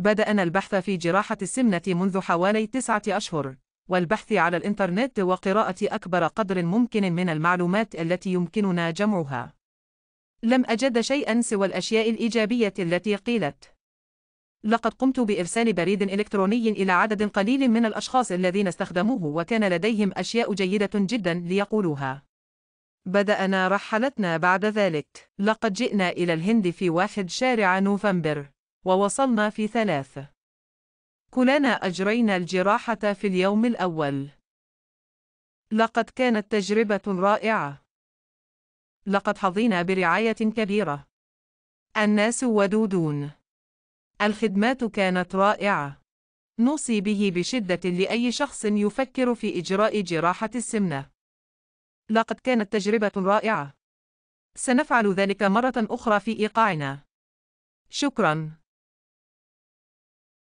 بدأنا البحث في جراحة السمنة منذ حوالي تسعة أشهر، والبحث على الإنترنت وقراءة أكبر قدر ممكن من المعلومات التي يمكننا جمعها. لم أجد شيئًا سوى الأشياء الإيجابية التي قيلت. لقد قمت بإرسال بريد إلكتروني إلى عدد قليل من الأشخاص الذين استخدموه وكان لديهم أشياء جيدة جدا ليقولوها. بدأنا رحلتنا بعد ذلك. لقد جئنا إلى الهند في واحد شارع نوفمبر. ووصلنا في ثلاث. كلنا أجرينا الجراحة في اليوم الأول. لقد كانت تجربة رائعة. لقد حظينا برعاية كبيرة. الناس ودودون. الخدمات كانت رائعة. نوصي به بشدة لأي شخص يفكر في إجراء جراحة السمنة. لقد كانت تجربة رائعة. سنفعل ذلك مرة أخرى في إيقاعنا. شكراً.